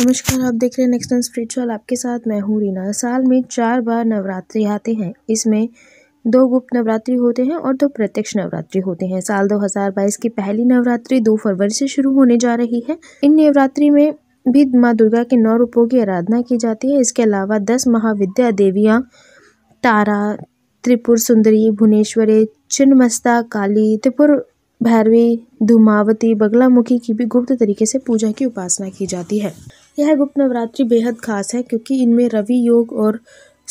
नमस्कार आप देख रहे हैं नेक्स्ट स्पिरिचुअल आपके साथ मैं हूँ रीना साल में चार बार नवरात्रि आते हैं इसमें दो गुप्त नवरात्रि होते हैं और दो प्रत्यक्ष नवरात्रि होते हैं साल 2022 की पहली नवरात्रि 2 फरवरी से शुरू होने जा रही है इन नवरात्रि में भी माँ दुर्गा के नौ रूपों की आराधना की जाती है इसके अलावा दस महाविद्या देवियाँ तारा त्रिपुर सुंदरी भुवनेश्वरी चिन्मस्ता काली त्रिपुर भैरवी धूमावती बगलामुखी की भी गुप्त तरीके से पूजा की उपासना की जाती है यह गुप्त नवरात्रि बेहद खास है क्योंकि इनमें रवि योग और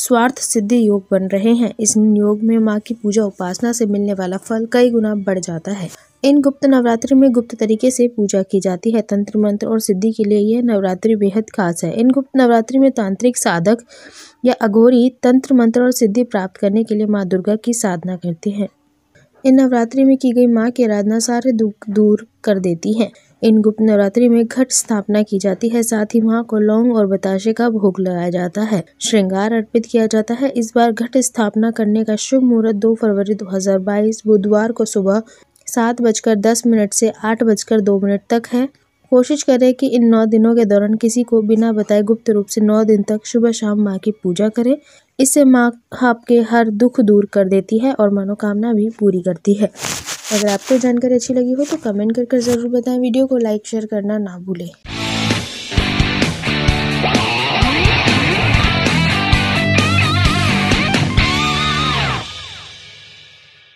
स्वार्थ सिद्धि योग बन रहे हैं इस योग में माँ की पूजा उपासना से मिलने वाला फल कई गुना बढ़ जाता है इन गुप्त नवरात्रि में गुप्त तरीके से पूजा की जाती है तंत्र मंत्र और सिद्धि के लिए यह नवरात्रि बेहद खास है इन गुप्त नवरात्रि में तांत्रिक साधक या अघोरी तंत्र मंत्र और सिद्धि प्राप्त करने के लिए माँ दुर्गा की साधना करते हैं इन नवरात्रि में की गई माँ की आराधना सारे दुख दूर कर देती है इन गुप्त नवरात्रि में घट स्थापना की जाती है साथ ही माँ को लौंग और बताशे का भोग लगाया जाता है श्रृंगार अर्पित किया जाता है इस बार घट स्थापना करने का शुभ मुहूर्त 2 फरवरी 2022 बुधवार को सुबह सात बजकर दस मिनट से आठ बजकर दो मिनट तक है कोशिश करें कि इन नौ दिनों के दौरान किसी को बिना बताए गुप्त रूप से नौ दिन तक सुबह शाम माँ की पूजा करें इससे माँ आपके हर दुख दूर कर देती है और मनोकामना भी पूरी करती है अगर आपको जानकारी अच्छी लगी हो तो कमेंट करके ज़रूर बताएं वीडियो को लाइक शेयर करना ना भूलें